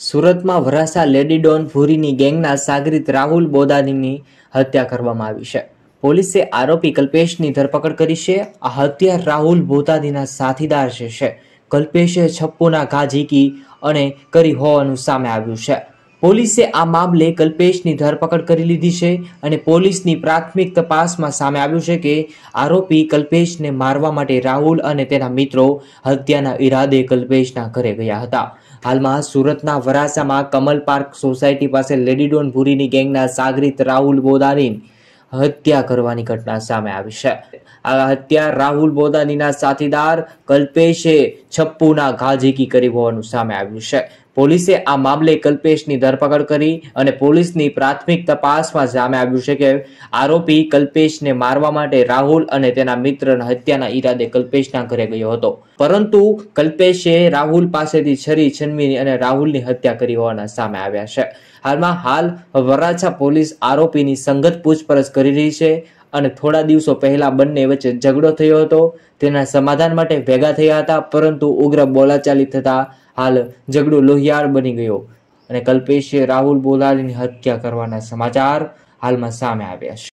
સુરતમાં વરાસા lady Don ભૂરીની ગેંગના સાગરિત રાહુલ બોદાનીની હત્યા કરવામાં આવી છે પોલીસે આરોપી કલ્પેશની ધરપકડ કરી છે આ હત્યા રાહુલ બોદાનીના સાથીદાર છે કલ્પેશે છપ્પુના ઘા ઝીકી અને કરી હોવાનું સામે આવ્યું છે પોલીસે આ મામલે કલ્પેશની ધરપકડ કરી લીધી છે અને પોલીસની પ્રાથમિક તપાસમાં સામે આવ્યું છે કે આરોપી કલ્પેશને મારવા માટે રાહુલ અને તેના મિત્રો હત્યાના ઈરાદે કલ્પેશના ઘરે ગયા હતા હાલમાં સુરતના વરાસામાં કમલ પાર્ક સોસાયટી પાસે લેડીડોન ભૂરીની ગેંગના સાગરિત રાહુલ બોદાની હત્યા કરવાની ઘટના સામે આવી છે આ હત્યા રાહુલ બોદાનીના સાથીદાર કલ્પેશે છપ્પુના ઘા ઝીકી કરી હોવાનું સામે આવ્યું છે પોલીસે આ મામલે કલ્પેશની ધરપકડ કરી અને પોલીસની પ્રાથમિક તપાસમાં સામે આવ્યું છે કે આરોપી કલ્પેશને મારવા માટે રાહુલ અને તેના મિત્ર હત્યાના ઈરાદે કલ્પેશના ઘરે ગયો હતો પરંતુ કલ્પેશે રાહુલ પાસેથી છરી છનમી અને રાહુલની હત્યા કરી હોવાના સામે આવ્યા છે હાલમાં હાલ વરાછા પોલીસ આરોપીની સંગત પૂછપરછ કરી રહી છે અને થોડા દિવસો પહેલા બંને વચ્ચે ઝઘડો થયો હતો તેના સમાધાન માટે ભેગા થયા હતા પરંતુ ઉગ્ર બોલાચાલી થતા હાલ ઝઘડો લોહિયાળ બની ગયો અને કલ્પેશે રાહુલ બોલાલીની હત્યા કરવાના સમાચાર હાલમાં સામે આવ્યા છે